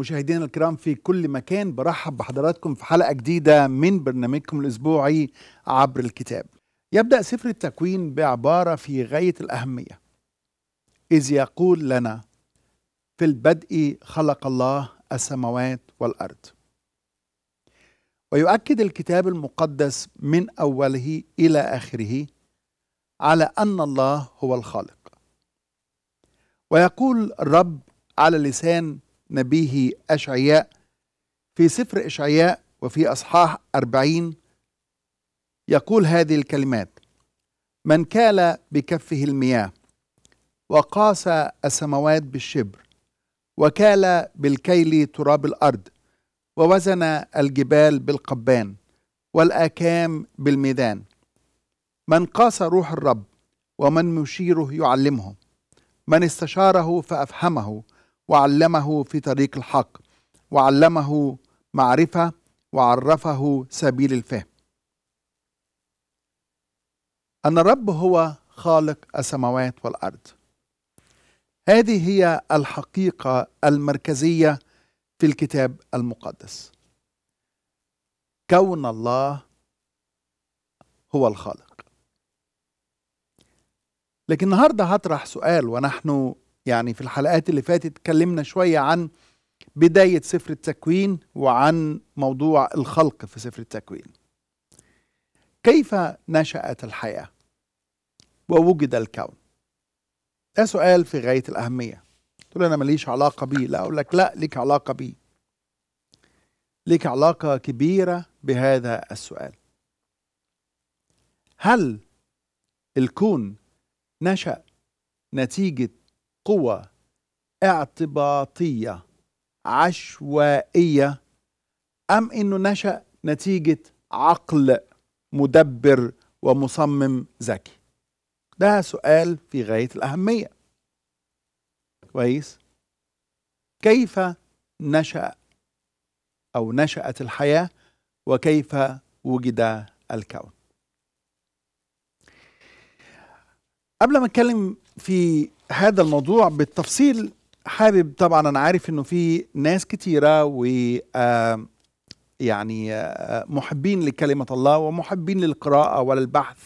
مشاهدينا الكرام في كل مكان برحب بحضراتكم في حلقة جديدة من برنامجكم الأسبوعي عبر الكتاب يبدأ سفر التكوين بعبارة في غاية الأهمية إذ يقول لنا في البدء خلق الله السماوات والأرض ويؤكد الكتاب المقدس من أوله إلى آخره على أن الله هو الخالق ويقول الرب على لسان نبيه أشعياء في سفر إشعياء وفي أصحاح أربعين يقول هذه الكلمات من كال بكفه المياه وقاس السموات بالشبر وكال بالكيل تراب الأرض ووزن الجبال بالقبان والآكام بالميدان من قاس روح الرب ومن مشيره يعلمه من استشاره فأفهمه وعلمه في طريق الحق وعلمه معرفة وعرفه سبيل الفهم أن الرب هو خالق السماوات والأرض هذه هي الحقيقة المركزية في الكتاب المقدس كون الله هو الخالق لكن النهارده هطرح سؤال ونحن يعني في الحلقات اللي فاتت اتكلمنا شوية عن بداية سفر التكوين وعن موضوع الخلق في سفر التكوين كيف نشأت الحياة ووجد الكون ده سؤال في غاية الأهمية تقول أنا ماليش علاقة بيه لا أقول لك لا ليك علاقة بيه ليك علاقة كبيرة بهذا السؤال هل الكون نشأ نتيجة قوى اعتباطية عشوائية أم إنه نشأ نتيجة عقل مدبر ومصمم ذكي ده سؤال في غاية الأهمية كويس كيف نشأ أو نشأت الحياة وكيف وجد الكون قبل ما اتكلم في هذا الموضوع بالتفصيل حابب طبعا انا عارف انه في ناس كتيره و يعني محبين لكلمه الله ومحبين للقراءه وللبحث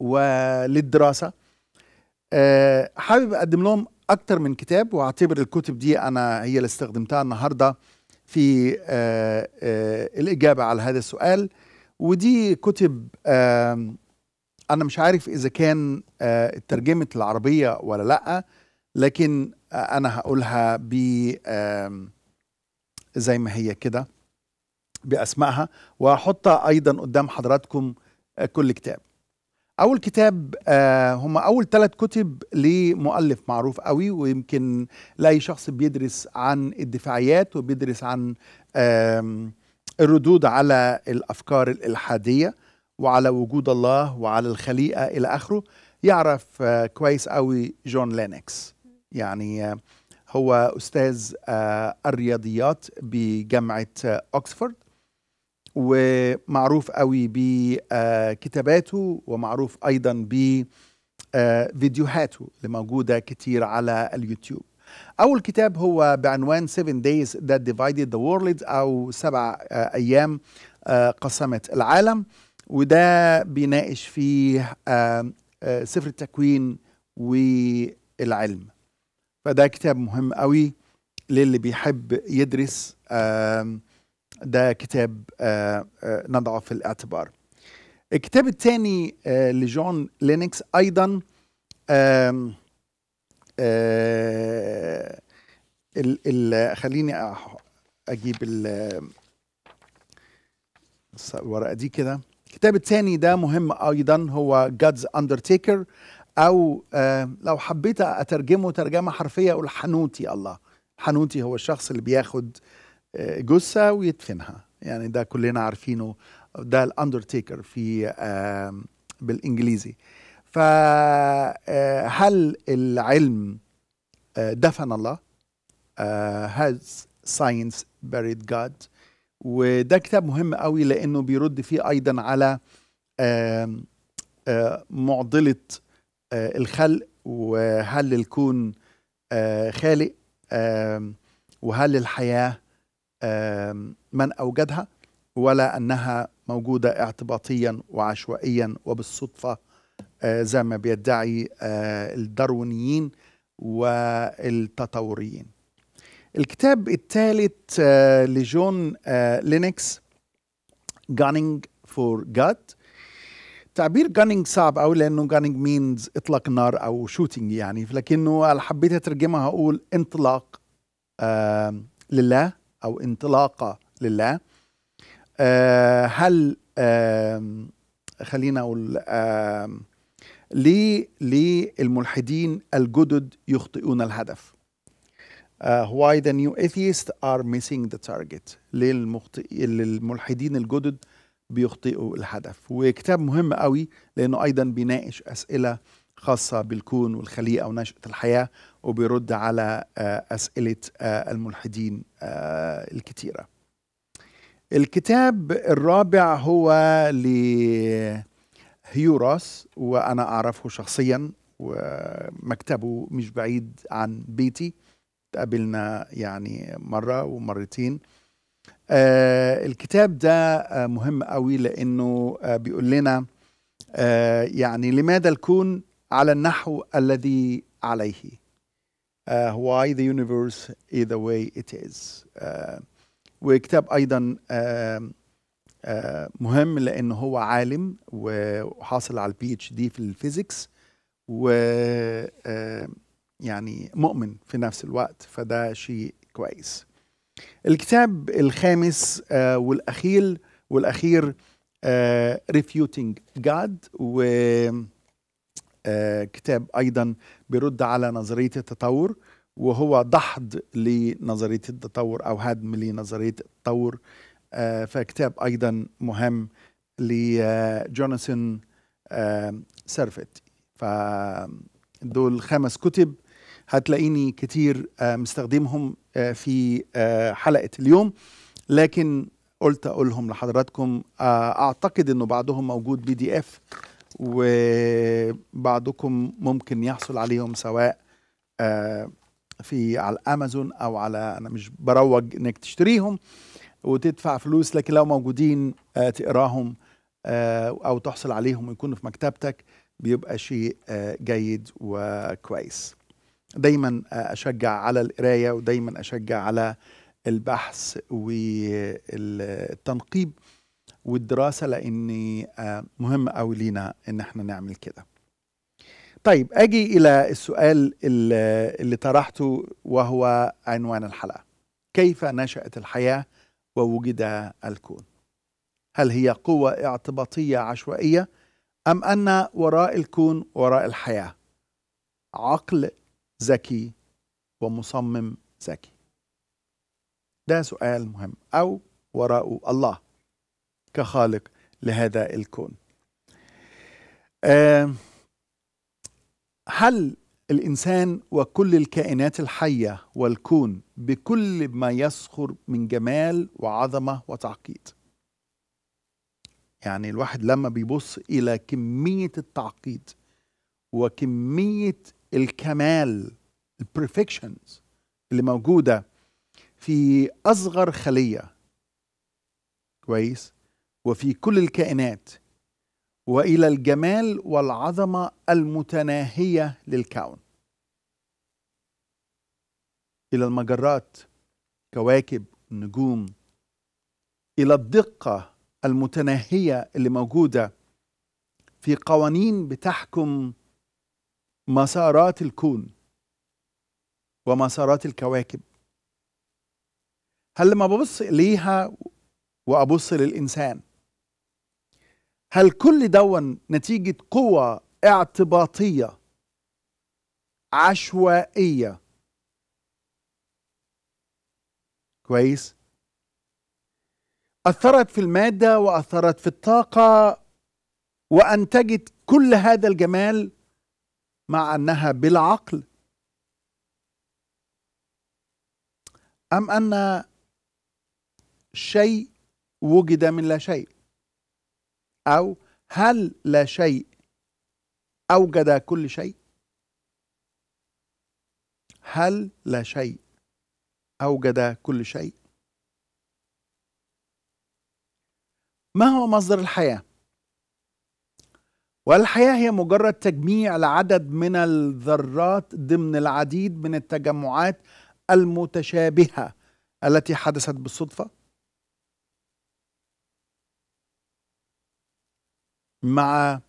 وللدراسه آه، حابب اقدم لهم اكتر من كتاب واعتبر الكتب دي انا هي اللي استخدمتها النهارده في آه، آه، الاجابه على هذا السؤال ودي كتب انا مش عارف اذا كان اترجمت آه، العربيه ولا لا لكن آه، انا هقولها ب زي ما هي كده باسمائها وهحطها ايضا قدام حضراتكم آه، كل كتاب اول كتاب هم اول ثلاث كتب لمؤلف معروف قوي ويمكن لاي شخص بيدرس عن الدفاعيات وبيدرس عن الردود على الافكار الالحاديه وعلى وجود الله وعلى الخليقه الى اخره يعرف آه، كويس قوي جون لينكس يعني آه، هو استاذ آه، الرياضيات بجامعه اوكسفورد ومعروف قوي بكتاباته ومعروف ايضا بفيديوهاته اللي موجوده كتير على اليوتيوب اول كتاب هو بعنوان 7 days that divided the world او سبع ايام قسمت العالم وده بيناقش فيه آه، سفر التكوين والعلم فده كتاب مهم قوي للي بيحب يدرس ده كتاب آه، آه، نضعه في الاعتبار الكتاب الثاني لجون لينكس ايضا خليني اجيب الورقه دي كده الكتاب الثاني ده مهم ايضا هو جادز اندرتيكر او آه، لو حبيت اترجمه ترجمه حرفيه اقول حنوتي الله حنوتي هو الشخص اللي بياخد آه، جثه ويدفنها يعني ده كلنا عارفينه ده الاندرتيكر في بالانجليزي فهل آه، العلم دفن الله has science buried God وده كتاب مهم قوي لانه بيرد فيه ايضا على آآ آآ معضله آآ الخلق وهل الكون خالق وهل الحياه من اوجدها ولا انها موجوده اعتباطيا وعشوائيا وبالصدفه زي ما بيدعي الداروينيين والتطوريين الكتاب الثالث آه، لجون آه، لينكس جانينج فور God تعبير جانينج صعب قوي لانه جانينج مينز اطلاق النار او شوتينج يعني لكنه حبيت اترجمها اقول انطلاق آه، لله او انطلاقه لله هل خلينا اقول ليه ليه الملحدين الجدد يخطئون الهدف آه، why the new atheists are missing the target ليه المخطئ الملحدين الجدد بيخطئوا الهدف وكتاب مهم قوي لانه ايضا بيناقش اسئله خاصه بالكون والخليقه ونشاه الحياه وبيرد على آه، اسئله آه، الملحدين الكثيره الكتاب الرابع هو لهيوراس وانا اعرفه شخصيا ومكتبه مش بعيد عن بيتي تقابلنا يعني مرة ومرتين آه الكتاب ده آه، مهم قوي لأنه آه بيقول لنا آه يعني لماذا الكون على النحو الذي عليه آه Why the Universe is the way it is آه وكتاب أيضا آه آه مهم لأنه هو عالم وحاصل على البي اتش دي في الفيزيكس و آه يعني مؤمن في نفس الوقت فده شيء كويس الكتاب الخامس آه، والأخير والأخير آه، Refuting God جاد و آه، كتاب أيضا بيرد على نظرية التطور وهو دحض لنظرية التطور أو هدم لنظرية التطور فكتاب أيضا مهم لجوناثان سيرفيت فدول خمس كتب هتلاقيني كتير آه، مستخدمهم آه، في آه، حلقه اليوم لكن قلت اقولهم لحضراتكم اعتقد انه بعضهم موجود بي دي اف وبعضكم ممكن يحصل عليهم سواء في على امازون او على انا مش بروج انك تشتريهم وتدفع فلوس لكن لو موجودين تقراهم او تحصل عليهم ويكونوا في مكتبتك بيبقى شيء جيد وكويس دايما اشجع على القرايه ودايما اشجع على البحث والتنقيب والدراسه لان آه، مهم قوي لينا ان احنا نعمل كده طيب اجي الى السؤال اللي طرحته وهو عنوان الحلقه كيف نشات الحياه ووجد الكون هل هي قوه اعتباطيه عشوائيه ام ان وراء الكون وراء الحياه عقل ذكي ومصمم ذكي ده سؤال مهم أو وراءه الله كخالق لهذا الكون أه هل الإنسان وكل الكائنات الحية والكون بكل ما يسخر من جمال وعظمة وتعقيد يعني الواحد لما بيبص إلى كمية التعقيد وكمية الكمال البرفكشنز اللي موجوده في اصغر خليه كويس وفي كل الكائنات والى الجمال والعظمه المتناهيه للكون الى المجرات كواكب نجوم الى الدقه المتناهيه اللي موجوده في قوانين بتحكم مسارات الكون ومسارات الكواكب هل لما ببص إليها وأبص للإنسان هل كل دون نتيجة قوة اعتباطية عشوائية كويس أثرت في المادة وأثرت في الطاقة وأنتجت كل هذا الجمال مع أنها بالعقل أم أن شيء وجد من لا شيء أو هل لا شيء أوجد كل شيء هل لا شيء أوجد كل شيء ما هو مصدر الحياة والحياة هي مجرد تجميع لعدد من الذرات ضمن العديد من التجمعات المتشابهة التي حدثت بالصدفة مع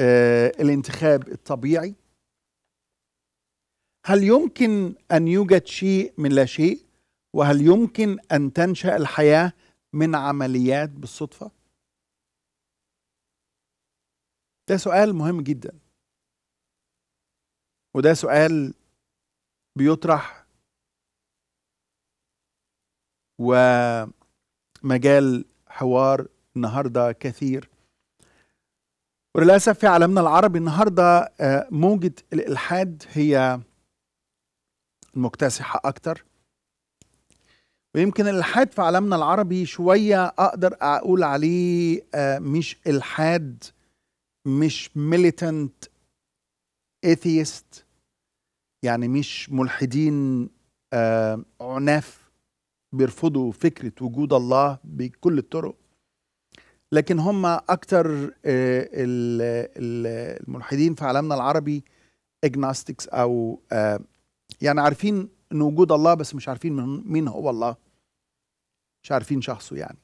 آه، الانتخاب الطبيعي هل يمكن أن يوجد شيء من لا شيء وهل يمكن أن تنشأ الحياة من عمليات بالصدفة؟ ده سؤال مهم جدا وده سؤال بيطرح ومجال حوار النهارده كثير وللاسف في عالمنا العربي النهارده آه، موجه الالحاد هي مكتسحه اكتر ويمكن الالحاد في عالمنا العربي شويه اقدر اقول عليه آه، مش الحاد مش ميليتنت اثيست يعني مش ملحدين آه عناف بيرفضوا فكرة وجود الله بكل الطرق لكن هم أكتر آه، الملحدين في عالمنا العربي اجناستكس أو آه، يعني عارفين أن وجود الله بس مش عارفين مين هو الله مش عارفين شخصه يعني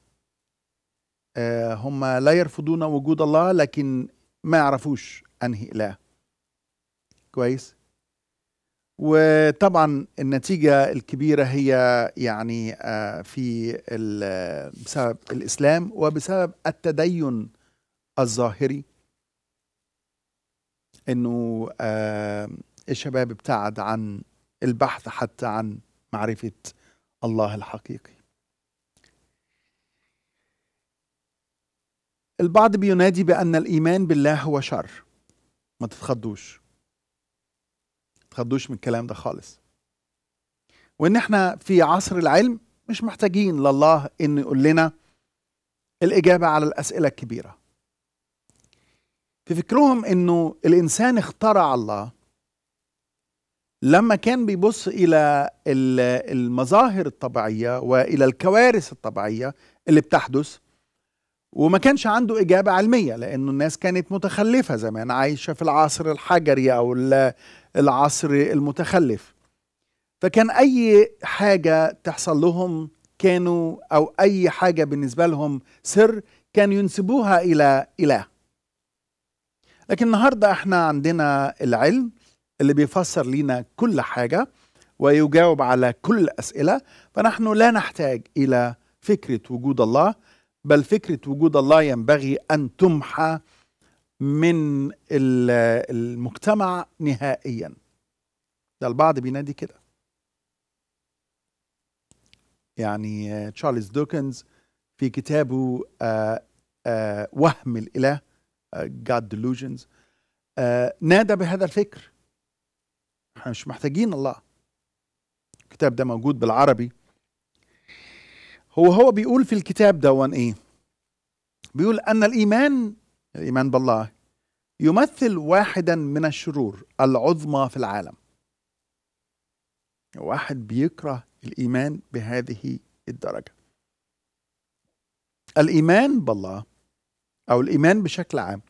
آه، هم لا يرفضون وجود الله لكن ما يعرفوش انهي اله كويس وطبعا النتيجة الكبيرة هي يعني آه، في بسبب الإسلام وبسبب التدين الظاهري انه آه، الشباب ابتعد عن البحث حتى عن معرفة الله الحقيقي البعض بينادي بأن الإيمان بالله هو شر ما تتخضوش ما تتخضوش من الكلام ده خالص وإن احنا في عصر العلم مش محتاجين لله إنه يقول لنا الإجابة على الأسئلة الكبيرة في فكرهم إنه الإنسان اخترع الله لما كان بيبص إلى المظاهر الطبيعية وإلى الكوارث الطبيعية اللي بتحدث وما كانش عنده إجابة علمية لأنه الناس كانت متخلفة زمان عايشة في العصر الحجري أو العصر المتخلف فكان أي حاجة تحصل لهم كانوا أو أي حاجة بالنسبة لهم سر كانوا ينسبوها إلى إله لكن النهاردة احنا عندنا العلم اللي بيفسر لنا كل حاجة ويجاوب على كل الأسئلة فنحن لا نحتاج إلى فكرة وجود الله بل فكرة وجود الله ينبغي أن تمحى من المجتمع نهائيا ده البعض بينادي كده يعني تشارلز آه، دوكنز في كتابه آآ آه، آآ آه، وهم الإله God Delusions نادى بهذا الفكر احنا مش محتاجين الله الكتاب ده موجود بالعربي هو هو بيقول في الكتاب دون ايه بيقول ان الايمان الايمان بالله يمثل واحدا من الشرور العظمى في العالم واحد بيكره الايمان بهذه الدرجه الايمان بالله او الايمان بشكل عام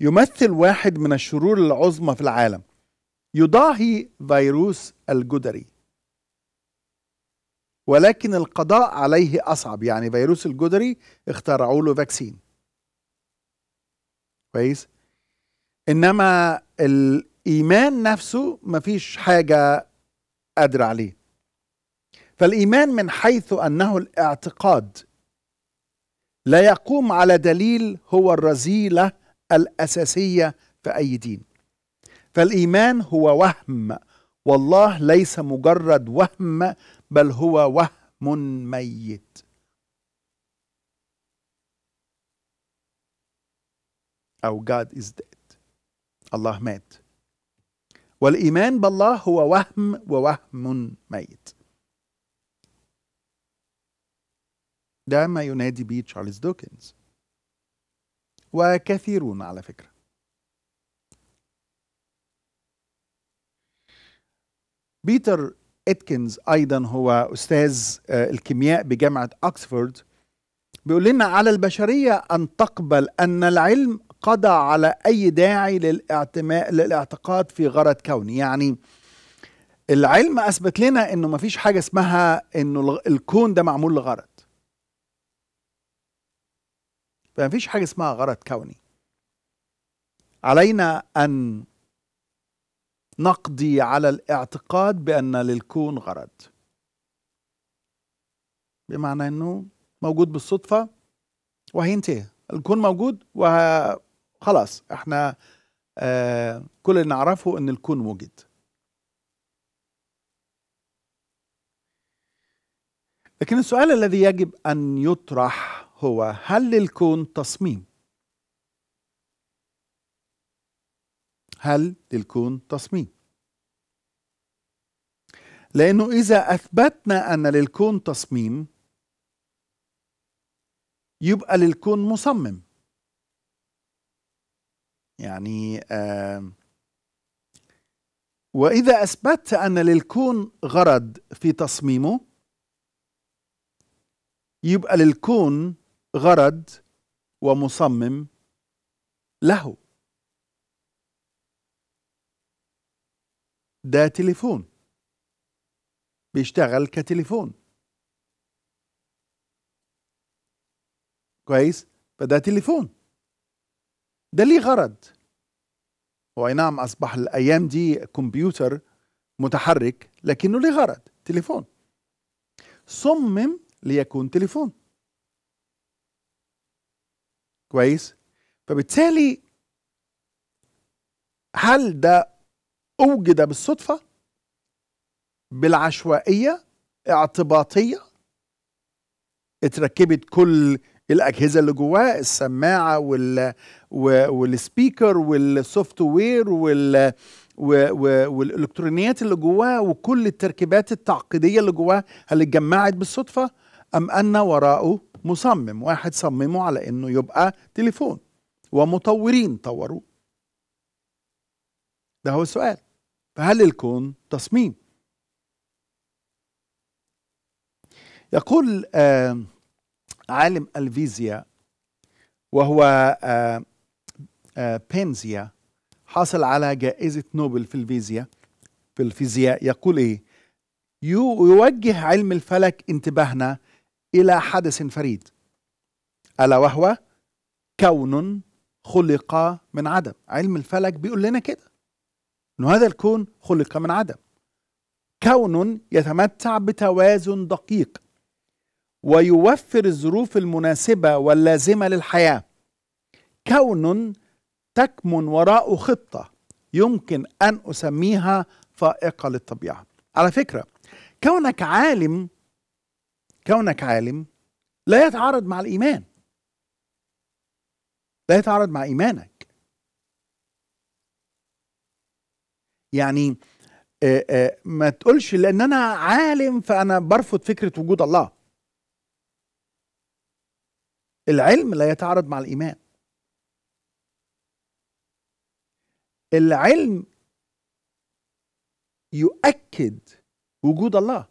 يمثل واحد من الشرور العظمى في العالم يضاهي فيروس الجدري ولكن القضاء عليه أصعب يعني فيروس الجدري اخترعوا له فاكسين كويس إنما الإيمان نفسه مفيش حاجة قادرة عليه فالإيمان من حيث أنه الاعتقاد لا يقوم على دليل هو الرذيلة الأساسية في أي دين فالإيمان هو وهم والله ليس مجرد وهم بل هو وهم ميت أو God is dead الله مات والإيمان بالله هو وهم ووهم ميت ده ما ينادي به تشارلز دوكنز وكثيرون على فكرة بيتر اتكنز ايضا هو استاذ آه، الكيمياء بجامعه اوكسفورد بيقول لنا على البشريه ان تقبل ان العلم قضى على اي داعي للاعتماء للاعتقاد في غرض كوني يعني العلم اثبت لنا انه ما فيش حاجه اسمها انه الكون ده معمول لغرض فما فيش حاجه اسمها غرض كوني علينا ان نقضي على الاعتقاد بأن للكون غرض بمعنى أنه موجود بالصدفة وهينتهي الكون موجود وخلاص احنا آه كل اللي نعرفه أن الكون وجد لكن السؤال الذي يجب أن يطرح هو هل للكون تصميم هل للكون تصميم لانه اذا اثبتنا ان للكون تصميم يبقى للكون مصمم يعني آه واذا اثبتت ان للكون غرض في تصميمه يبقى للكون غرض ومصمم له ده تليفون بيشتغل كتليفون كويس فده تليفون ده ليه غرض هو نعم اصبح الايام دي كمبيوتر متحرك لكنه ليه غرض تليفون صمم ليكون تليفون كويس فبالتالي هل ده أوجد بالصدفة بالعشوائية اعتباطية اتركبت كل الأجهزة اللي جواه السماعة وال والسبيكر والسوفت وير وال والالكترونيات اللي جواه وكل التركيبات التعقيديه اللي جواه هل اتجمعت بالصدفه ام ان وراءه مصمم واحد صممه على انه يبقى تليفون ومطورين طوروه ده هو السؤال فهل الكون تصميم يقول آه، عالم الفيزياء وهو آه، آه، بينزيا حاصل على جائزة نوبل في الفيزياء في الفيزياء يقول إيه يوجه علم الفلك انتباهنا إلى حدث فريد ألا وهو كون خلق من عدم علم الفلك بيقول لنا كده أنه هذا الكون خلق من عدم كون يتمتع بتوازن دقيق ويوفر الظروف المناسبة واللازمة للحياة كون تكمن وراءه خطة يمكن أن أسميها فائقة للطبيعة على فكرة كونك عالم كونك عالم لا يتعارض مع الإيمان لا يتعارض مع إيمانك يعني آه، آه، ما تقولش لان انا عالم فانا برفض فكره وجود الله العلم لا يتعارض مع الايمان العلم يؤكد وجود الله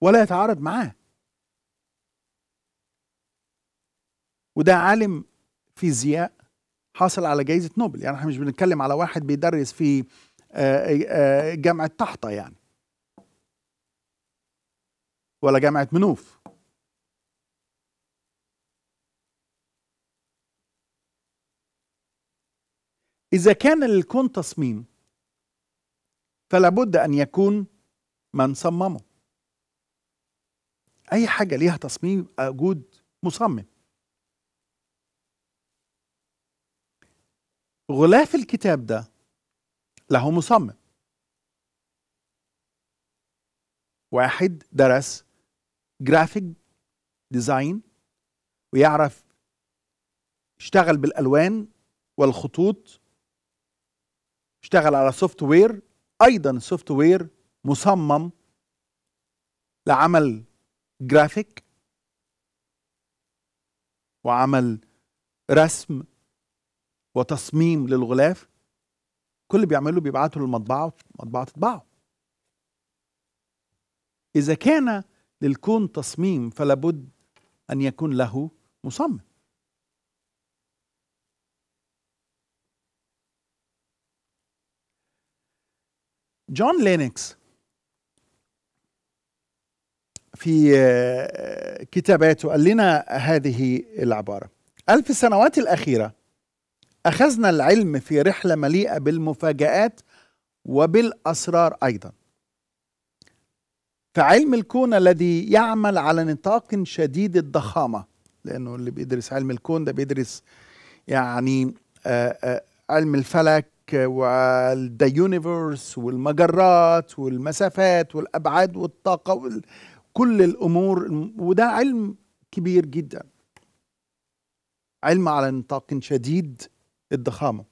ولا يتعارض معاه وده عالم فيزياء حاصل على جائزه نوبل يعني احنا مش بنتكلم على واحد بيدرس في آه، آه، آه، جامعه طحطا يعني ولا جامعه منوف إذا كان الكون تصميم فلا بد أن يكون من صممه أي حاجة ليها تصميم وجود مصمم غلاف الكتاب ده له مصمم واحد درس جرافيك ديزاين ويعرف اشتغل بالالوان والخطوط اشتغل على سوفت وير ايضا سوفت وير مصمم لعمل جرافيك وعمل رسم وتصميم للغلاف كل اللي بيعمله بيبعته للمطبعة والمطبعة تطبعه إذا كان للكون تصميم فلابد أن يكون له مصمم جون لينكس في كتاباته قال لنا هذه العبارة قال في السنوات الأخيرة أخذنا العلم في رحلة مليئة بالمفاجآت وبالأسرار أيضا فعلم الكون الذي يعمل على نطاق شديد الضخامة لأنه اللي بيدرس علم الكون ده بيدرس يعني آه، آه، علم الفلك والدا يونيفرس والمجرات والمسافات والأبعاد والطاقة وكل الأمور وده علم كبير جدا علم على نطاق شديد الضخامة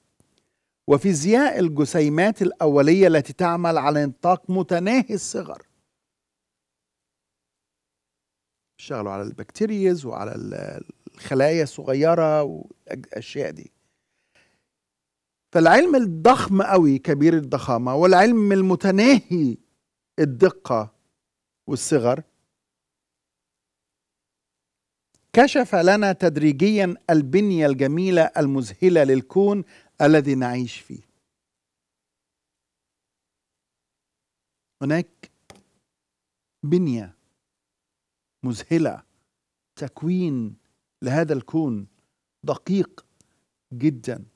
وفيزياء الجسيمات الأولية التي تعمل على نطاق متناهي الصغر بيشتغلوا على البكتيريز وعلى الخلايا الصغيرة والأشياء دي فالعلم الضخم قوي كبير الضخامة والعلم المتناهي الدقة والصغر كشف لنا تدريجيا البنيه الجميله المذهله للكون الذي نعيش فيه هناك بنيه مذهله تكوين لهذا الكون دقيق جدا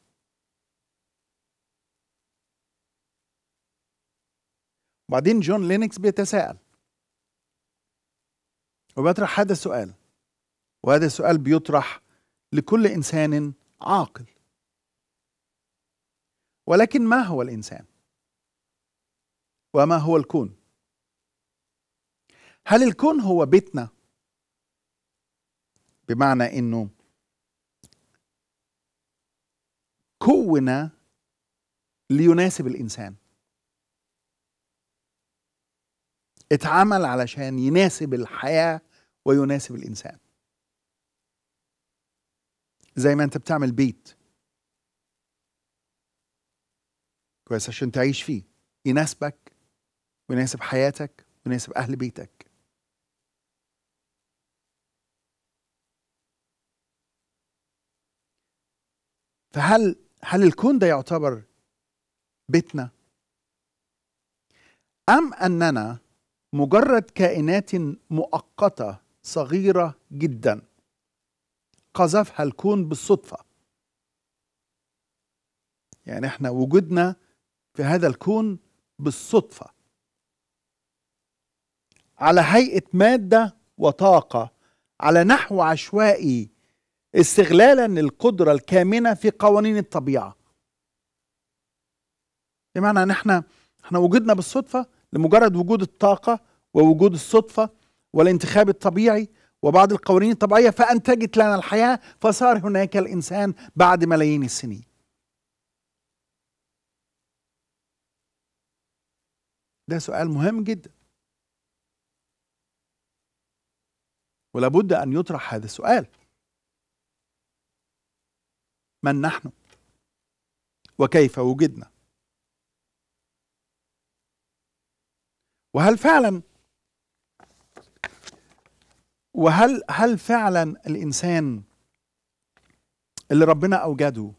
وبعدين جون لينكس بيتساءل وبيطرح هذا السؤال وهذا السؤال بيطرح لكل انسان عاقل ولكن ما هو الانسان وما هو الكون هل الكون هو بيتنا بمعنى انه كون ليناسب الانسان اتعمل علشان يناسب الحياه ويناسب الانسان زي ما انت بتعمل بيت كويس عشان تعيش فيه يناسبك ويناسب حياتك ويناسب اهل بيتك فهل هل الكون ده يعتبر بيتنا ام اننا مجرد كائنات مؤقته صغيره جدا قذفها الكون بالصدفة يعني احنا وجودنا في هذا الكون بالصدفة على هيئة مادة وطاقة على نحو عشوائي استغلالا للقدرة الكامنة في قوانين الطبيعة بمعنى ان احنا احنا وجودنا بالصدفة لمجرد وجود الطاقة ووجود الصدفة والانتخاب الطبيعي وبعض القوانين الطبيعية فأنتجت لنا الحياة فصار هناك الإنسان بعد ملايين السنين ده سؤال مهم جدا ولابد أن يطرح هذا السؤال من نحن وكيف وجدنا وهل فعلا وهل هل فعلا الانسان اللي ربنا اوجده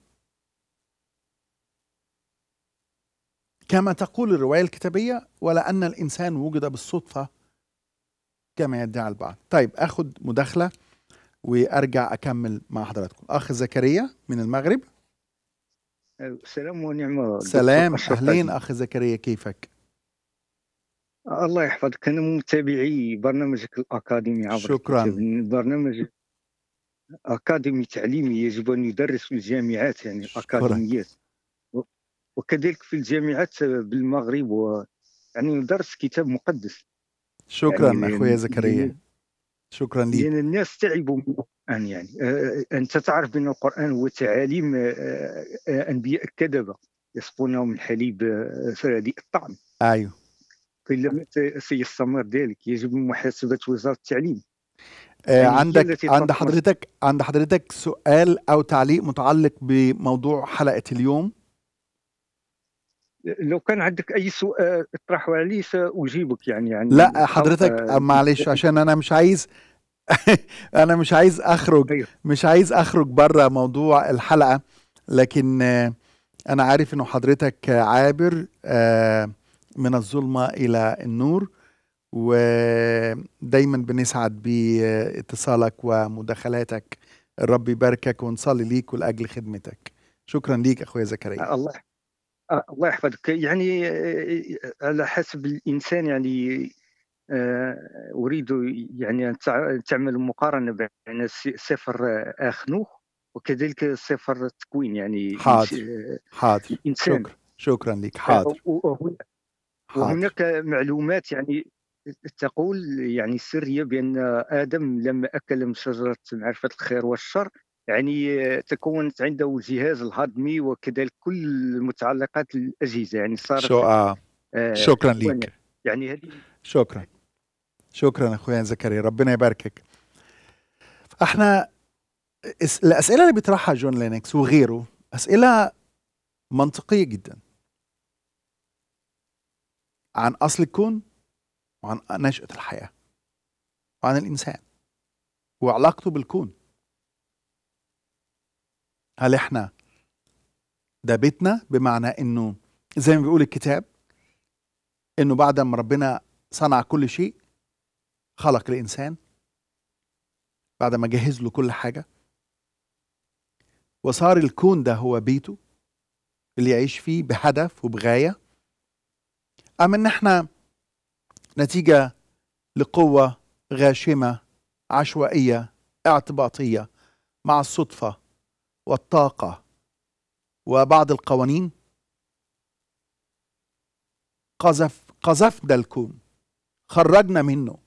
كما تقول الروايه الكتابيه ولا ان الانسان وجد بالصدفه كما يدعي البعض طيب اخد مداخله وارجع اكمل مع حضراتكم اخ زكريا من المغرب سلام ونعمه سلام اهلين اخ زكريا كيفك الله يحفظك انا متابعي برنامجك الاكاديمي عبر شكرا برنامج اكاديمي تعليمي يجب ان يدرس في الجامعات يعني الاكاديميات وكذلك في الجامعات بالمغرب و يعني درس كتاب مقدس شكرا يعني اخويا زكريا شكرا لك لان الناس تعبوا من القران يعني انت تعرف بان القران هو تعاليم انبياء الكذبه يسقونهم الحليب رديء آه، الطعم ايوه سيستمر ذلك ديالك يجب محاسبة وزارة التعليم آه، عندك عند حضرتك عند حضرتك سؤال او تعليق متعلق بموضوع حلقه اليوم لو كان عندك اي سؤال اطرحه علي ساجيبك يعني يعني لا حضرتك آه، آه، معلش عشان انا مش عايز انا مش عايز اخرج أيوه. مش عايز اخرج بره موضوع الحلقه لكن انا عارف انه حضرتك عابر آه من الظلمة إلى النور ودايما بنسعد باتصالك ومداخلاتك الرب يباركك ونصلي ليك ولأجل خدمتك شكرا ليك أخويا زكريا الله الله يحفظك يعني على حسب الإنسان يعني أريد يعني أن تعمل مقارنة بين سفر أخنوخ وكذلك صفر التكوين يعني حاضر حاضر شكرا شكرا لك أه، حاضر وهناك معلومات يعني تقول يعني سريه بان ادم لما اكل من شجره معرفه الخير والشر يعني تكونت عنده الجهاز الهضمي وكذلك كل متعلقات الاجهزه يعني صارت شو آه. آه، شكرا لك يعني هذه شكرا شكرا اخويا زكريا ربنا يباركك احنا الاسئله اللي بيطرحها جون لينكس وغيره اسئله منطقيه جدا عن أصل الكون وعن نشأة الحياة وعن الإنسان وعلاقته بالكون هل إحنا ده بيتنا بمعنى إنه زي ما بيقول الكتاب إنه بعد ما ربنا صنع كل شيء خلق الإنسان بعد ما جهز له كل حاجة وصار الكون ده هو بيته اللي يعيش فيه بهدف وبغاية أم أن احنا نتيجة لقوة غاشمة عشوائية اعتباطية مع الصدفة والطاقة وبعض القوانين قذف قذفنا الكون خرجنا منه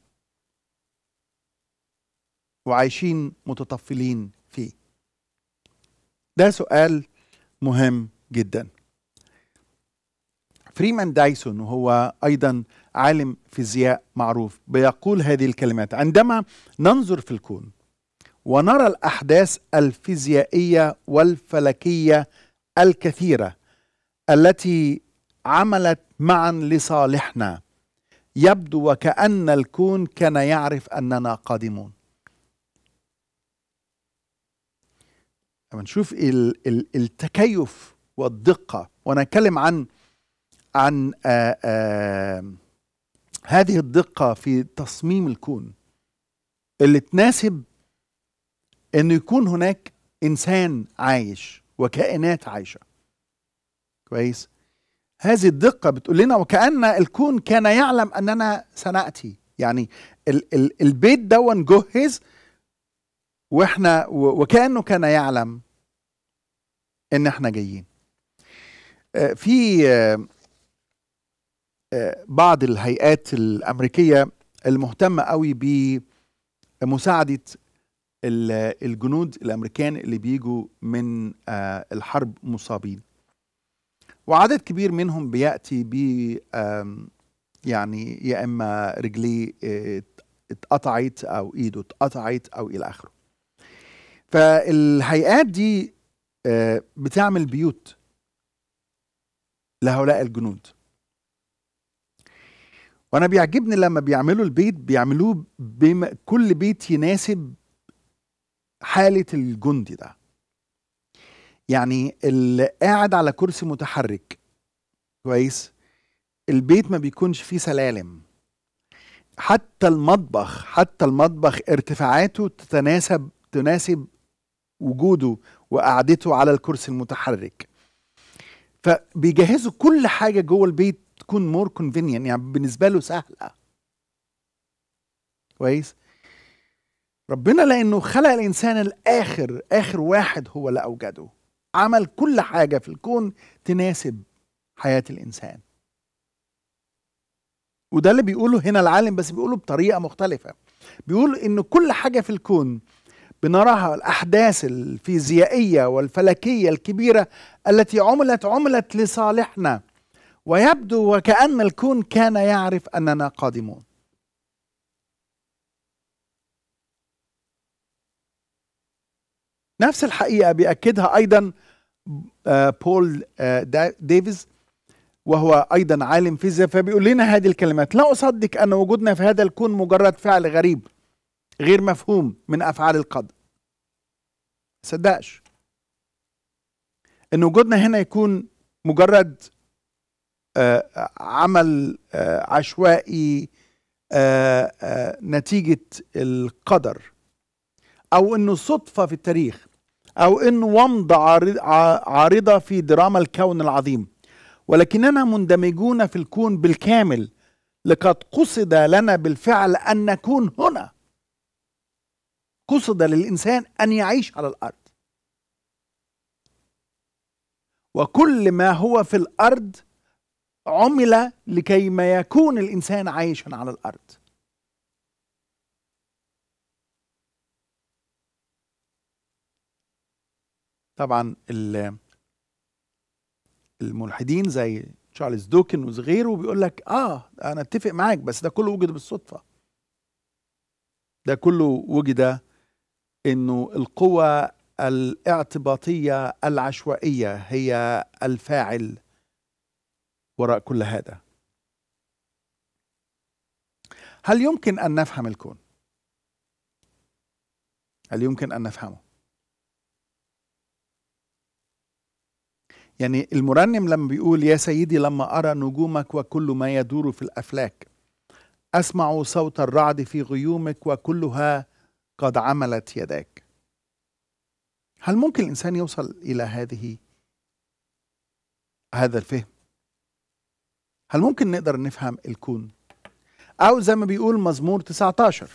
وعايشين متطفلين فيه ده سؤال مهم جداً فريمان دايسون وهو ايضا عالم فيزياء معروف بيقول هذه الكلمات عندما ننظر في الكون ونرى الاحداث الفيزيائيه والفلكيه الكثيره التي عملت معا لصالحنا يبدو وكان الكون كان يعرف اننا قادمون لما نشوف التكيف والدقه وانا اتكلم عن عن آآ آه، آآ آه، هذه الدقة في تصميم الكون اللي تناسب أن يكون هناك إنسان عايش وكائنات عايشة كويس هذه الدقة بتقول لنا وكأن الكون كان يعلم أننا سنأتي يعني ال ال البيت دون جهز واحنا وكأنه كان يعلم ان احنا جايين آه، في بعض الهيئات الامريكيه المهتمه قوي بمساعده الجنود الامريكان اللي بيجوا من آه، الحرب مصابين وعدد كبير منهم بياتي ب بي يعني يا اما رجليه اتقطعت او ايده اتقطعت او الى اخره فالهيئات دي آه، بتعمل بيوت لهؤلاء الجنود وانا بيعجبني لما بيعملوا البيت بيعملوه بما كل بيت يناسب حاله الجندي ده يعني اللي قاعد على كرسي متحرك كويس البيت ما بيكونش فيه سلالم حتى المطبخ حتى المطبخ ارتفاعاته تتناسب تناسب وجوده وقعدته على الكرسي المتحرك فبيجهزوا كل حاجه جوه البيت تكون مور كونفينينت يعني بالنسبه له سهله كويس ربنا لانه خلق الانسان الاخر اخر واحد هو اللي اوجده عمل كل حاجه في الكون تناسب حياه الانسان وده اللي بيقوله هنا العالم بس بيقوله بطريقه مختلفه بيقول ان كل حاجه في الكون بنراها الاحداث الفيزيائيه والفلكيه الكبيره التي عملت عملت لصالحنا ويبدو وكأن الكون كان يعرف أننا قادمون نفس الحقيقة بيأكدها أيضا آه، بول آه، ديفيز وهو أيضا عالم فيزياء فبيقول لنا هذه الكلمات لا أصدق أن وجودنا في هذا الكون مجرد فعل غريب غير مفهوم من أفعال القدر صدقش أن وجودنا هنا يكون مجرد آه، عمل آه، عشوائي آه، نتيجة القدر أو إنه صدفة في التاريخ أو إنه ومضة عارضة في دراما الكون العظيم ولكننا مندمجون في الكون بالكامل لقد قصد لنا بالفعل أن نكون هنا قصد للإنسان أن يعيش على الأرض وكل ما هو في الأرض عمل لكي ما يكون الإنسان عايشا على الأرض طبعا الملحدين زي تشارلز دوكن وغيره بيقول لك اه انا اتفق معاك بس ده كله وجد بالصدفه ده كله وجد انه القوى الاعتباطيه العشوائيه هي الفاعل وراء كل هذا هل يمكن ان نفهم الكون هل يمكن ان نفهمه يعني المرنم لما بيقول يا سيدي لما ارى نجومك وكل ما يدور في الافلاك اسمع صوت الرعد في غيومك وكلها قد عملت يداك هل ممكن الانسان يوصل الى هذه هذا الفهم هل ممكن نقدر نفهم الكون او زي ما بيقول مزمور 19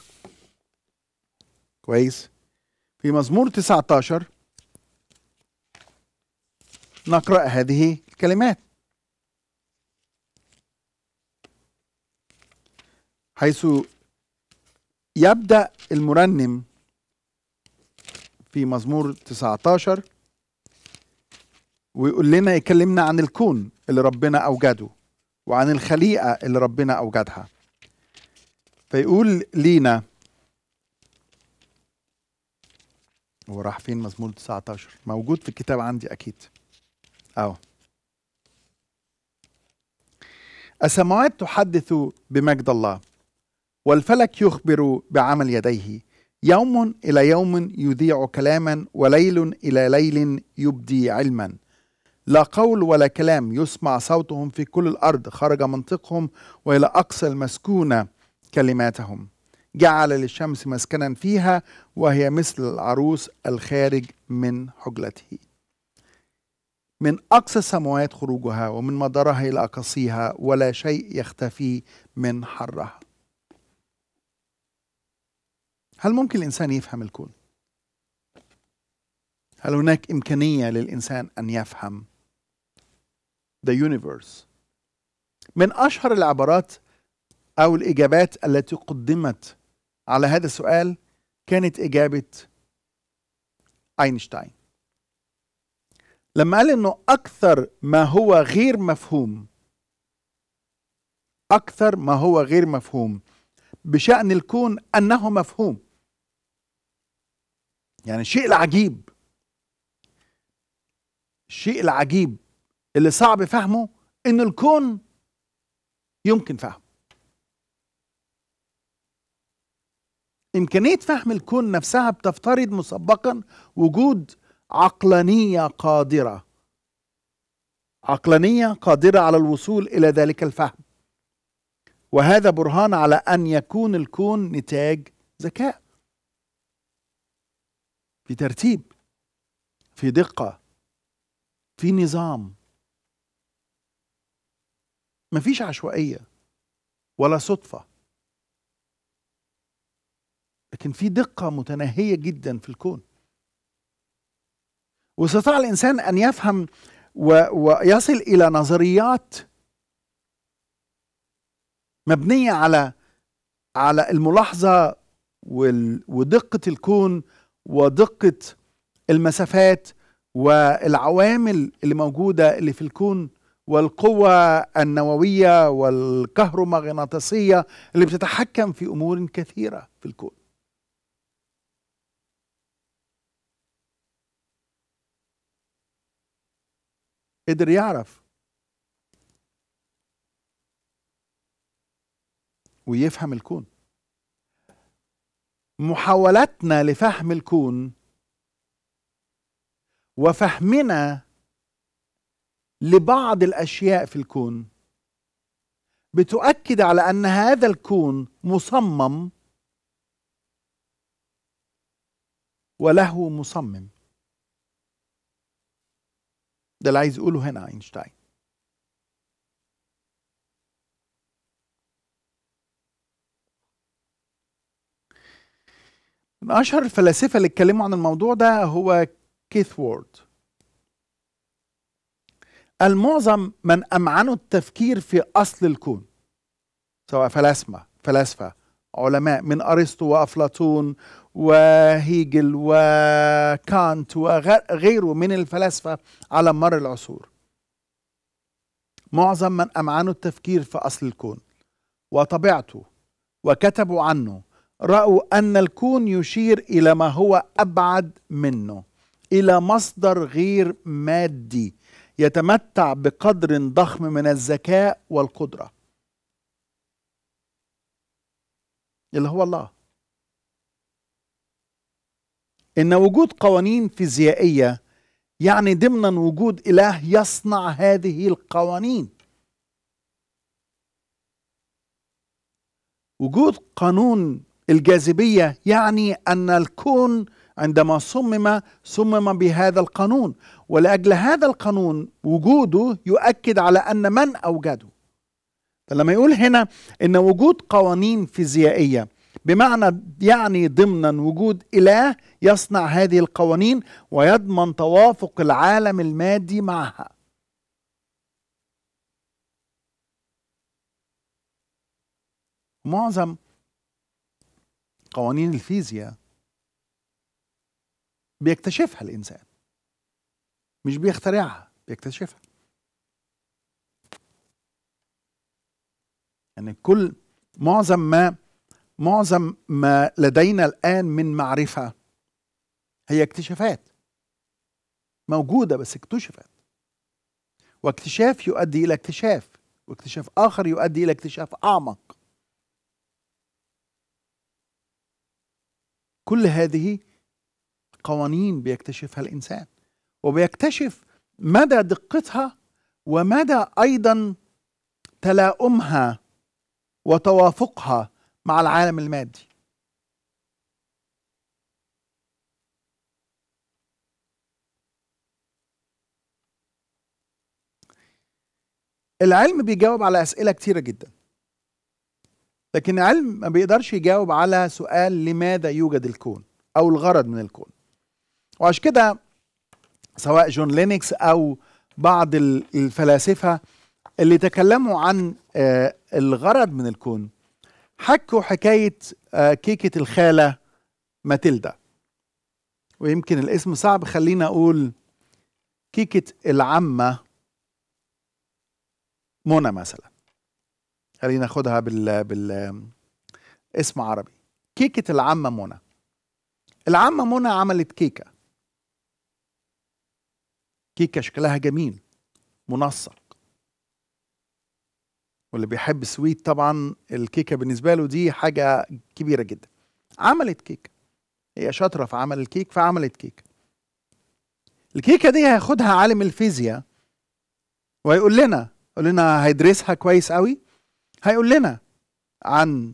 كويس في مزمور 19 نقرأ هذه الكلمات حيث يبدأ المرنم في مزمور 19 ويقول لنا يكلمنا عن الكون اللي ربنا أوجده وعن الخليقة اللي ربنا أوجدها فيقول لينا هو راح فين مزمور 19 موجود في الكتاب عندي أكيد أهو السماوات تحدث بمجد الله والفلك يخبر بعمل يديه يوم إلى يوم يذيع كلاما وليل إلى ليل يبدي علما لا قول ولا كلام يسمع صوتهم في كل الارض خرج منطقهم والى اقصى المسكونه كلماتهم جعل للشمس مسكنا فيها وهي مثل العروس الخارج من حجلته من أقصى السماوات خروجها ومن مدارها إلى أقاصيها ولا شيء يختفي من حرها هل ممكن الإنسان يفهم الكون؟ هل هناك إمكانية للإنسان أن يفهم the universe من أشهر العبارات أو الإجابات التي قدمت على هذا السؤال كانت إجابة أينشتاين لما قال إنه أكثر ما هو غير مفهوم أكثر ما هو غير مفهوم بشأن الكون أنه مفهوم يعني الشيء العجيب الشيء العجيب اللي صعب فهمه ان الكون يمكن فهمه امكانيه فهم الكون نفسها بتفترض مسبقا وجود عقلانيه قادره عقلانيه قادره على الوصول الى ذلك الفهم وهذا برهان على ان يكون الكون نتاج ذكاء في ترتيب في دقه في نظام مفيش عشوائيه ولا صدفه لكن في دقه متناهيه جدا في الكون واستطاع الانسان ان يفهم و... ويصل الى نظريات مبنيه على على الملاحظه وال... ودقه الكون ودقه المسافات والعوامل اللي موجوده اللي في الكون والقوى النووية والكهرومغناطيسية اللي بتتحكم في أمور كثيرة في الكون قدر يعرف ويفهم الكون محاولتنا لفهم الكون وفهمنا لبعض الاشياء في الكون بتؤكد على ان هذا الكون مصمم وله مصمم ده اللي عايز يقوله هنا اينشتاين من اشهر الفلاسفه اللي اتكلموا عن الموضوع ده هو كيث وورد المعظم من أمعنوا التفكير في أصل الكون سواء فلاسفة فلاسفة علماء من أرسطو وأفلاطون وهيجل وكانت وغيره من الفلاسفة على مر العصور معظم من أمعنوا التفكير في أصل الكون وطبيعته وكتبوا عنه رأوا أن الكون يشير إلى ما هو أبعد منه إلى مصدر غير مادي يتمتع بقدر ضخم من الذكاء والقدره اللي هو الله ان وجود قوانين فيزيائيه يعني ضمنا وجود اله يصنع هذه القوانين وجود قانون الجاذبيه يعني ان الكون عندما صمم صمم بهذا القانون ولاجل هذا القانون وجوده يؤكد على ان من اوجده فلما يقول هنا ان وجود قوانين فيزيائيه بمعنى يعني ضمنا وجود اله يصنع هذه القوانين ويضمن توافق العالم المادي معها معظم قوانين الفيزياء بيكتشفها الانسان مش بيخترعها بيكتشفها يعني كل معظم ما معظم ما لدينا الآن من معرفة هي اكتشافات موجودة بس اكتشفت واكتشاف يؤدي إلى اكتشاف واكتشاف آخر يؤدي إلى اكتشاف أعمق كل هذه قوانين بيكتشفها الإنسان وبيكتشف مدى دقتها ومدى ايضا تلاؤمها وتوافقها مع العالم المادي العلم بيجاوب على اسئله كتيره جدا لكن العلم ما بيقدرش يجاوب على سؤال لماذا يوجد الكون او الغرض من الكون وعشان كده سواء جون لينكس او بعض الفلاسفه اللي تكلموا عن آه، الغرض من الكون حكوا حكايه آه، كيكه الخاله ماتيلدا ويمكن الاسم صعب خلينا اقول كيكه العمه منى مثلا خلينا ناخدها بال بال اسم عربي كيكه العمه منى العمه منى عملت كيكه كيكة شكلها جميل منسق واللي بيحب سويت طبعا الكيكة بالنسبة له دي حاجة كبيرة جدا عملت كيكة هي شاطرة في عمل الكيك فعملت كيكة الكيكة دي هياخدها عالم الفيزياء وهيقول لنا يقول لنا هيدرسها كويس قوي هيقول لنا عن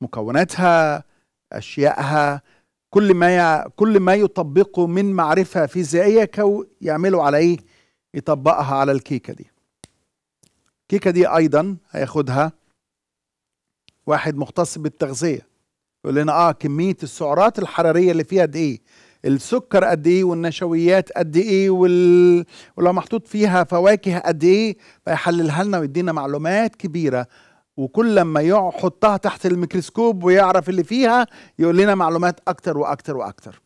مكوناتها اشيائها كل ما ي... كل ما يطبقه من معرفه فيزيائيه كو يعملوا على ايه يطبقها على الكيكه دي الكيكه دي ايضا هياخدها واحد مختص بالتغذيه يقول لنا اه كميه السعرات الحراريه اللي فيها قد ايه السكر قد ايه والنشويات قد ايه وال... ولو محطوط فيها فواكه قد ايه فيحللها لنا ويدينا معلومات كبيره وكل لما يحطها تحت الميكروسكوب ويعرف اللي فيها يقول لنا معلومات اكتر واكتر واكتر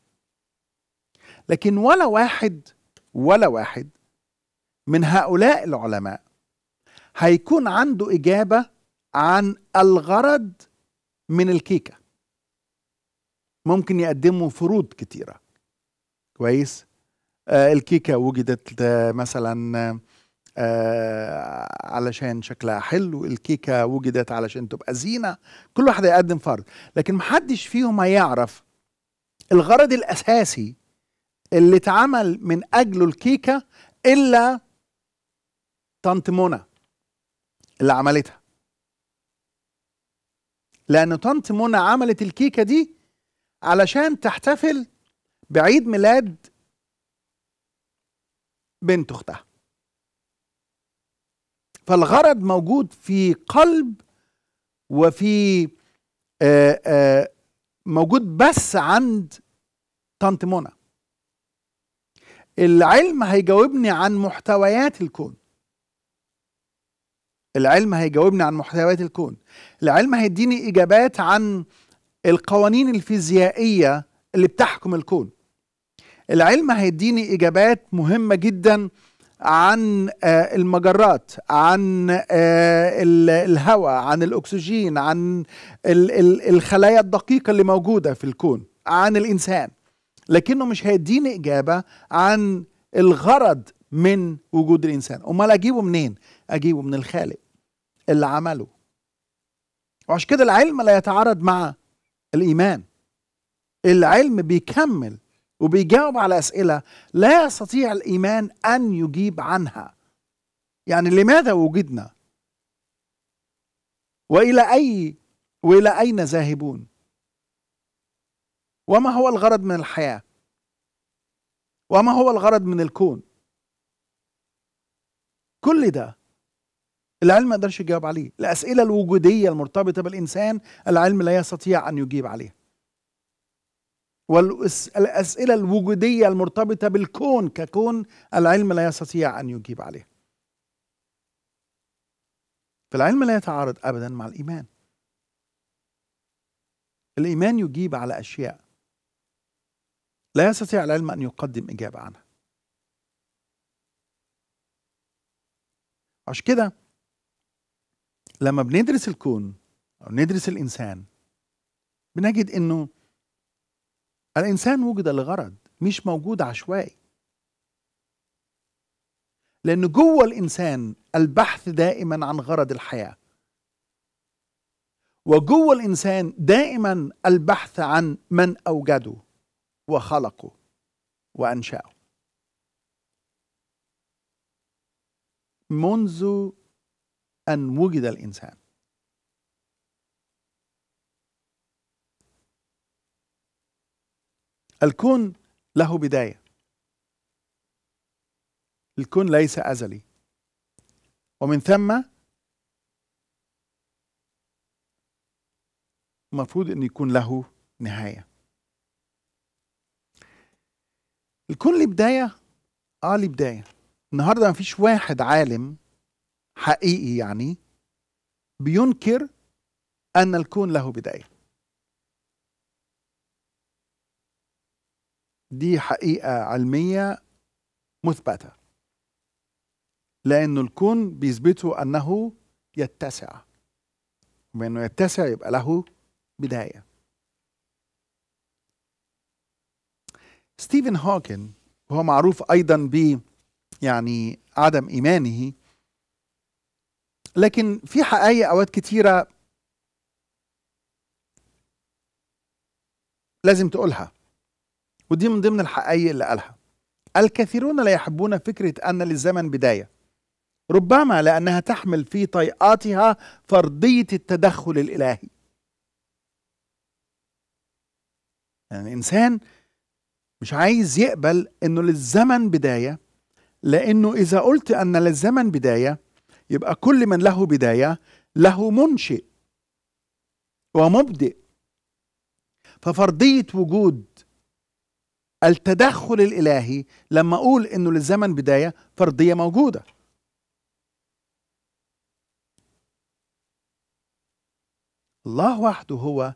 لكن ولا واحد ولا واحد من هؤلاء العلماء هيكون عنده اجابه عن الغرض من الكيكه ممكن يقدموا فروض كتيره كويس آه الكيكه وجدت آه مثلا آه آه علشان شكلها حلو الكيكه وجدت علشان تبقى زينه كل واحد هيقدم فرض لكن محدش فيهم هيعرف الغرض الاساسي اللي اتعمل من اجله الكيكه الا طنط منى اللي عملتها لان طنط منى عملت الكيكه دي علشان تحتفل بعيد ميلاد بنت اختها فالغرض موجود في قلب وفي آآ آه، آآ آه، موجود بس عند طنط منى العلم هيجاوبني عن محتويات الكون العلم هيجاوبني عن محتويات الكون العلم هيديني إجابات عن القوانين الفيزيائية اللي بتحكم الكون العلم هيديني إجابات مهمة جداً عن آه، المجرات عن آه، الهواء عن الاكسجين عن الخلايا الدقيقه اللي موجوده في الكون عن الانسان لكنه مش هيديني اجابه عن الغرض من وجود الانسان امال اجيبه منين اجيبه من الخالق اللي عمله وعشان كده العلم لا يتعارض مع الايمان العلم بيكمل وبيجاوب على اسئله لا يستطيع الايمان ان يجيب عنها يعني لماذا وجدنا والى اي والى اين ذاهبون وما هو الغرض من الحياه وما هو الغرض من الكون كل ده العلم ما يقدرش يجاوب عليه الاسئله الوجوديه المرتبطه بالانسان العلم لا يستطيع ان يجيب عليها والأسئلة الوجودية المرتبطة بالكون ككون العلم لا يستطيع أن يجيب عليها فالعلم لا يتعارض أبدا مع الإيمان الإيمان يجيب على أشياء لا يستطيع العلم أن يقدم إجابة عنها عشان كده لما بندرس الكون أو ندرس الإنسان بنجد إنه الإنسان وجد لغرض مش موجود عشوائي لأن جوه الإنسان البحث دائما عن غرض الحياة وجوه الإنسان دائما البحث عن من أوجده وخلقه وأنشأه منذ أن وجد الإنسان الكون له بداية الكون ليس أزلي ومن ثم المفروض أن يكون له نهاية الكون لبدايه بداية؟ آه لبدايه بداية النهاردة مفيش واحد عالم حقيقي يعني بينكر أن الكون له بداية دي حقيقة علمية مثبتة لأن الكون بيثبته أنه يتسع بما أنه يتسع يبقى له بداية ستيفن هوكن هو معروف أيضا ب يعني عدم إيمانه لكن في حقائق أوقات كتيرة لازم تقولها ودي من ضمن الحقائق اللي قالها الكثيرون لا يحبون فكرة أن للزمن بداية ربما لأنها تحمل في طيئاتها فرضية التدخل الإلهي يعني الإنسان مش عايز يقبل أنه للزمن بداية لأنه إذا قلت أن للزمن بداية يبقى كل من له بداية له منشئ ومبدئ ففرضية وجود التدخل الالهي لما اقول انه للزمن بدايه فرضيه موجوده الله وحده هو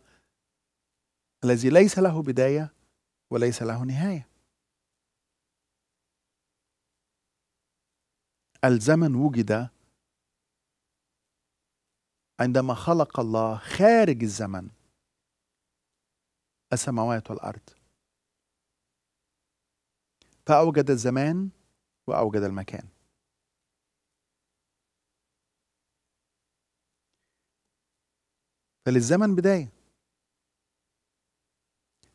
الذي ليس له بدايه وليس له نهايه الزمن وجد عندما خلق الله خارج الزمن السماوات والارض فأوجد الزمان وأوجد المكان فللزمن بداية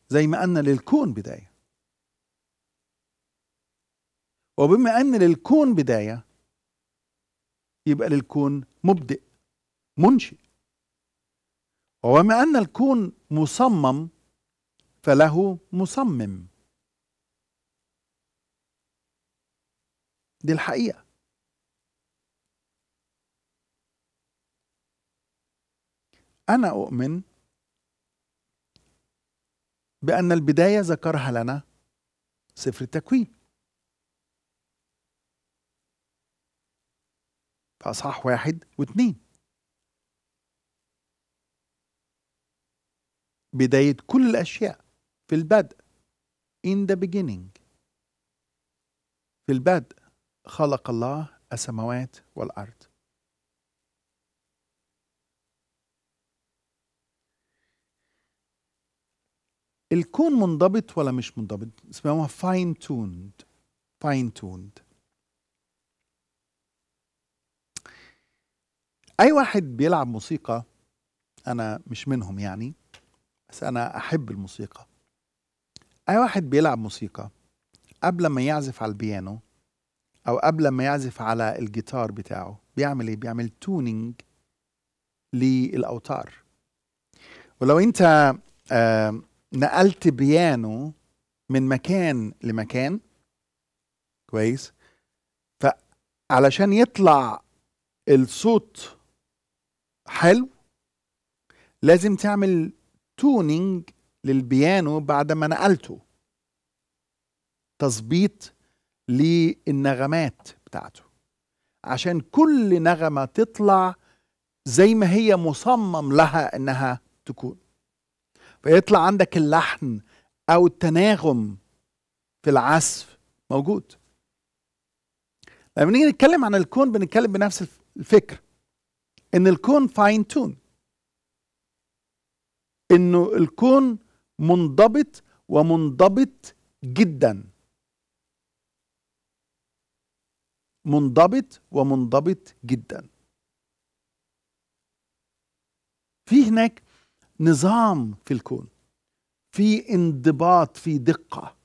زي ما أن للكون بداية وبما أن للكون بداية يبقى للكون مبدئ منشئ وبما أن الكون مصمم فله مصمم دي الحقيقة أنا أؤمن بأن البداية ذكرها لنا سفر التكوين في أصحاح واحد واثنين بداية كل الأشياء في البدء in the beginning في البدء خلق الله السماوات والأرض الكون منضبط ولا مش منضبط اسمها فاين توند فاين توند اي واحد بيلعب موسيقى انا مش منهم يعني بس انا احب الموسيقى اي واحد بيلعب موسيقى قبل ما يعزف على البيانو او قبل ما يعزف على الجيتار بتاعه بيعمل ايه بيعمل تونينج للاوتار ولو انت آه نقلت بيانو من مكان لمكان كويس فعلشان يطلع الصوت حلو لازم تعمل تونينج للبيانو بعد ما نقلته تظبيط للنغمات بتاعته عشان كل نغمة تطلع زي ما هي مصمم لها انها تكون فيطلع عندك اللحن او التناغم في العزف موجود لما نيجي نتكلم عن الكون بنتكلم بنفس الفكر ان الكون فاين تون انه الكون منضبط ومنضبط جدا منضبط ومنضبط جدا في هناك نظام في الكون في انضباط في دقة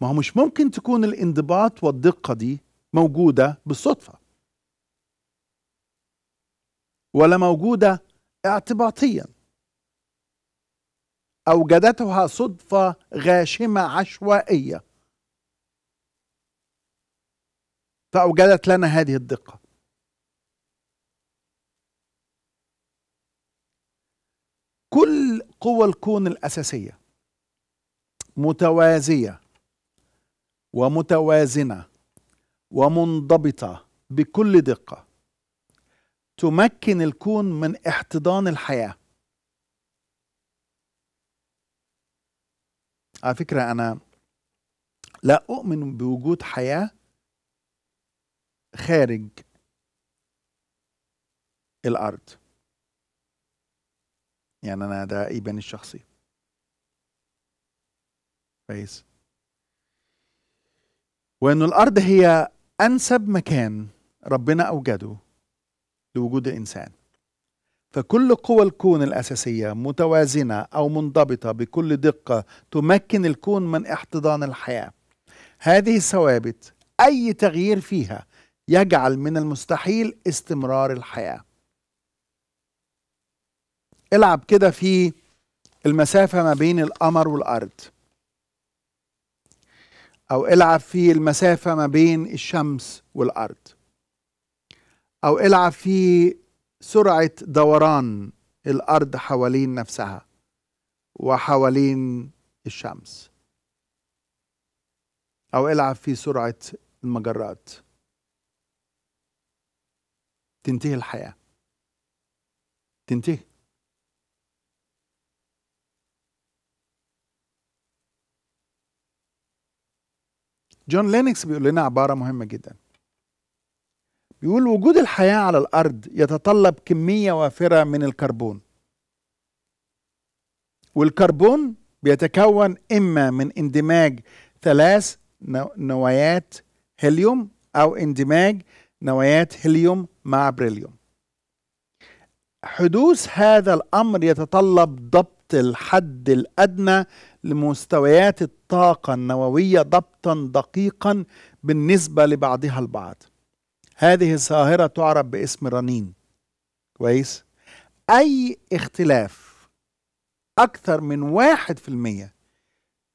ما هو مش ممكن تكون الانضباط والدقة دي موجودة بالصدفة ولا موجودة اعتباطيا أوجدتها صدفة غاشمة عشوائية فأوجدت لنا هذه الدقة كل قوى الكون الأساسية متوازية ومتوازنة ومنضبطة بكل دقة تمكن الكون من احتضان الحياة على فكرة أنا لا أؤمن بوجود حياة خارج الارض يعني انا ده إيباني الشخصي كويس وان الارض هي انسب مكان ربنا اوجده لوجود الانسان فكل قوى الكون الاساسيه متوازنه او منضبطه بكل دقه تمكن الكون من احتضان الحياه هذه الثوابت اي تغيير فيها يجعل من المستحيل استمرار الحياه العب كده في المسافه ما بين القمر والارض او العب في المسافه ما بين الشمس والارض او العب في سرعه دوران الارض حوالين نفسها وحوالين الشمس او العب في سرعه المجرات تنتهي الحياة تنتهي جون لينكس بيقول لنا عبارة مهمة جدا بيقول وجود الحياة على الأرض يتطلب كمية وافرة من الكربون والكربون بيتكون إما من اندماج ثلاث نوايات هيليوم أو اندماج نوايات هيليوم مع بريليوم حدوث هذا الامر يتطلب ضبط الحد الادنى لمستويات الطاقه النوويه ضبطا دقيقا بالنسبه لبعضها البعض هذه الظاهره تعرف باسم رنين كويس اي اختلاف اكثر من واحد في المية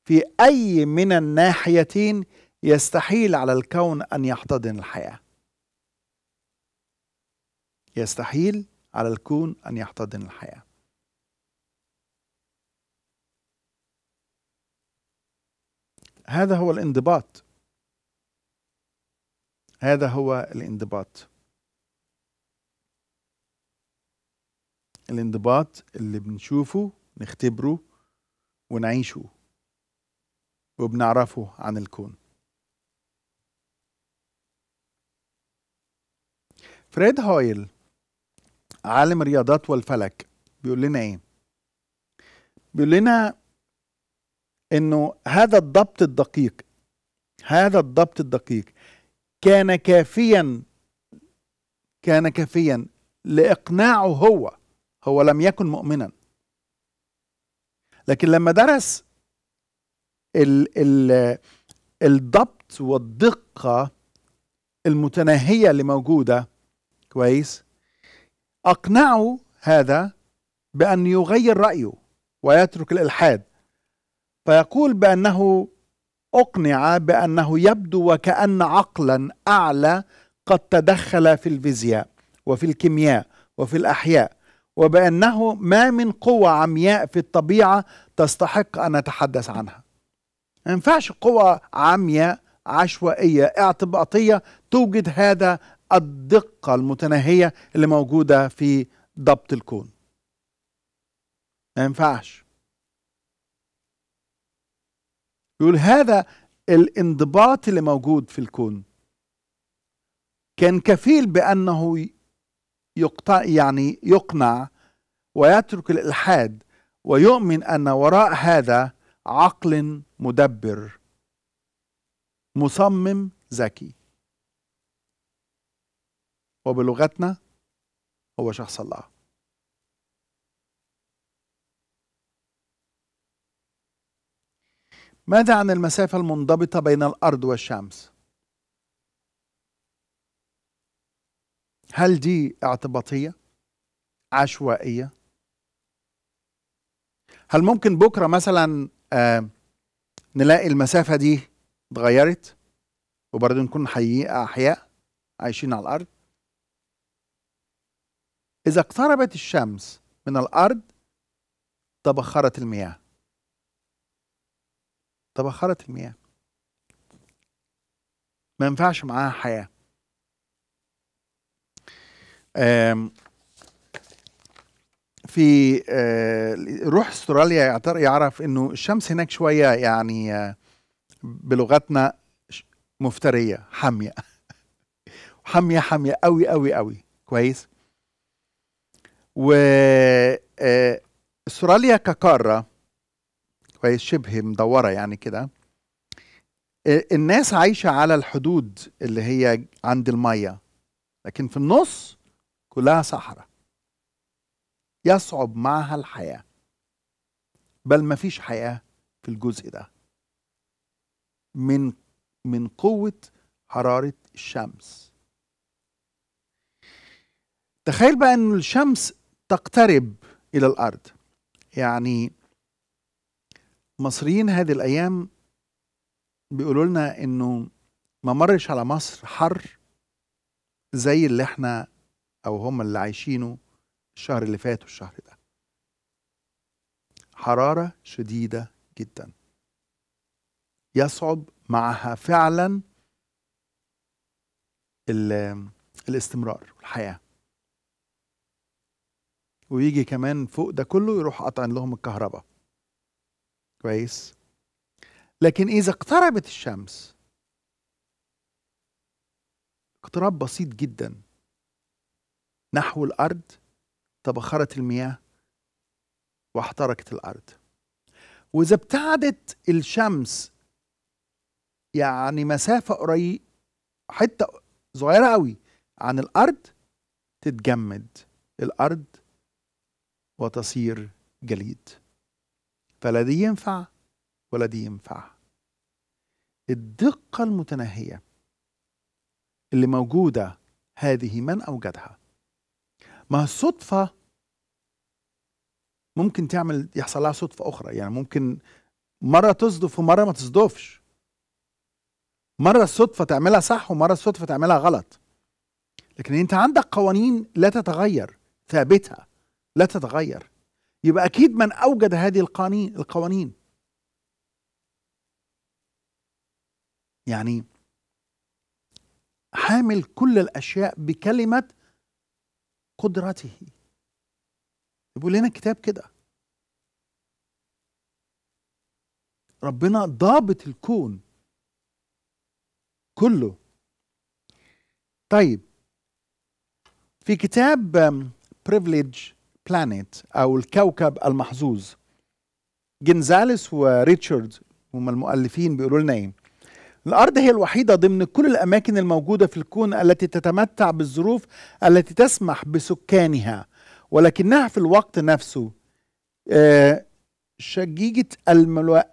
في اي من الناحيتين يستحيل على الكون ان يحتضن الحياه يستحيل على الكون أن يحتضن الحياة هذا هو الانضباط هذا هو الانضباط الانضباط اللي بنشوفه نختبره ونعيشه وبنعرفه عن الكون فريد هويل عالم الرياضات والفلك بيقول لنا ايه بيقول لنا انه هذا الضبط الدقيق هذا الضبط الدقيق كان كافيا كان كافيا لاقناعه هو هو لم يكن مؤمنا لكن لما درس ال ال الضبط والدقه المتناهيه اللي موجوده كويس أقنعه هذا بأن يغير رأيه ويترك الإلحاد فيقول بأنه أقنع بأنه يبدو وكأن عقلا أعلى قد تدخل في الفيزياء وفي الكيمياء وفي الأحياء وبأنه ما من قوة عمياء في الطبيعة تستحق أن نتحدث عنها ما ينفعش قوة عمياء عشوائية اعتباطية توجد هذا الدقة المتناهية اللي موجودة في ضبط الكون ما ينفعش يقول هذا الانضباط اللي موجود في الكون كان كفيل بأنه يقطع يعني يقنع ويترك الإلحاد ويؤمن أن وراء هذا عقل مدبر مصمم ذكي وبلغتنا هو شخص الله ماذا عن المسافة المنضبطة بين الأرض والشمس؟ هل دي اعتباطية؟ عشوائية؟ هل ممكن بكرة مثلا آه نلاقي المسافة دي اتغيرت وبرضه نكون حقيقة أحياء عايشين على الأرض؟ إذا اقتربت الشمس من الأرض تبخرت المياه تبخرت المياه ما ينفعش معاها حياة في آه، روح استراليا يعرف انه الشمس هناك شوية يعني آه، بلغتنا مفترية حامية حامية حامية قوي قوي قوي كويس و آه، استراليا كقاره كويس شبه مدوره يعني كده آه، الناس عايشه على الحدود اللي هي عند الميه لكن في النص كلها صحراء يصعب معها الحياه بل مفيش حياه في الجزء ده من من قوه حراره الشمس تخيل بقى ان الشمس تقترب إلى الأرض يعني مصريين هذه الأيام بيقولوا لنا إنه ما مرش على مصر حر زي اللي احنا أو هم اللي عايشينه الشهر اللي فات والشهر ده حرارة شديدة جدا يصعب معها فعلا الاستمرار والحياه ويجي كمان فوق ده كله يروح قطع لهم الكهرباء كويس لكن إذا اقتربت الشمس اقتراب بسيط جدا نحو الأرض تبخرت المياه واحترقت الأرض وإذا ابتعدت الشمس يعني مسافة قريب حتة صغيرة قوي عن الأرض تتجمد الأرض وتصير جليد فلا دي ينفع ولا دي ينفع الدقة المتناهية اللي موجودة هذه من أوجدها ما الصدفة ممكن تعمل يحصل لها صدفة أخرى يعني ممكن مرة تصدف ومرة ما تصدفش مرة الصدفة تعملها صح ومرة الصدفة تعملها غلط لكن انت عندك قوانين لا تتغير ثابتة لا تتغير يبقى اكيد من اوجد هذه القوانين القوانين يعني حامل كل الاشياء بكلمه قدرته يقول لنا الكتاب كده ربنا ضابط الكون كله طيب في كتاب privilege بلانيت أو الكوكب المحظوظ جنزاليس وريتشارد هم المؤلفين بيقولوا لنا ايه الارض هي الوحيده ضمن كل الاماكن الموجوده في الكون التي تتمتع بالظروف التي تسمح بسكانها ولكنها في الوقت نفسه آه، شجيجة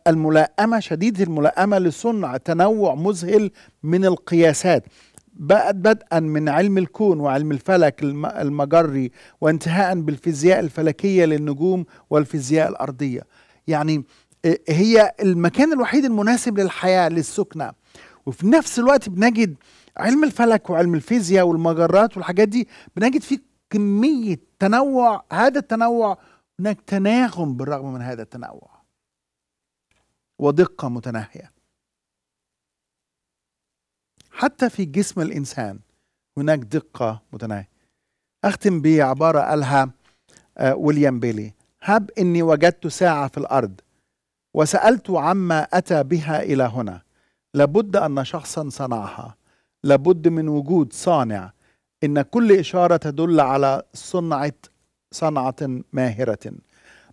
الملائمة شديدة الملائمة لصنع تنوع مذهل من القياسات بدءا من علم الكون وعلم الفلك المجري وانتهاء بالفيزياء الفلكيه للنجوم والفيزياء الارضيه يعني آه، هي المكان الوحيد المناسب للحياه للسكنه وفي نفس الوقت بنجد علم الفلك وعلم الفيزياء والمجرات والحاجات دي بنجد فيه كميه تنوع هذا التنوع هناك تناغم بالرغم من هذا التنوع ودقه متناهيه حتى في جسم الإنسان هناك دقة متناهية أختم بعبارة قالها آه، ويليام بيلي هب إني وجدت ساعة في الأرض وسألت عما أتى بها إلى هنا لابد أن شخصا صنعها لابد من وجود صانع إن كل إشارة تدل على صنعة صنعة ماهرة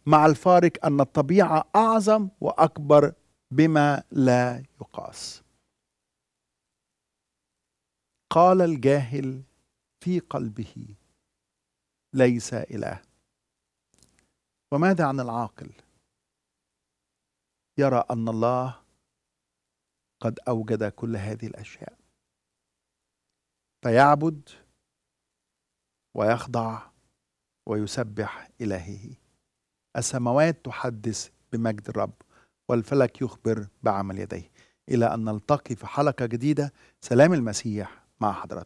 مع الفارق أن الطبيعة أعظم وأكبر بما لا يقاس قال الجاهل في قلبه ليس إله وماذا عن العاقل يرى أن الله قد أوجد كل هذه الأشياء فيعبد ويخضع ويسبح إلهه السماوات تحدث بمجد الرب والفلك يخبر بعمل يديه إلى أن نلتقي في حلقة جديدة سلام المسيح مع حضراتكم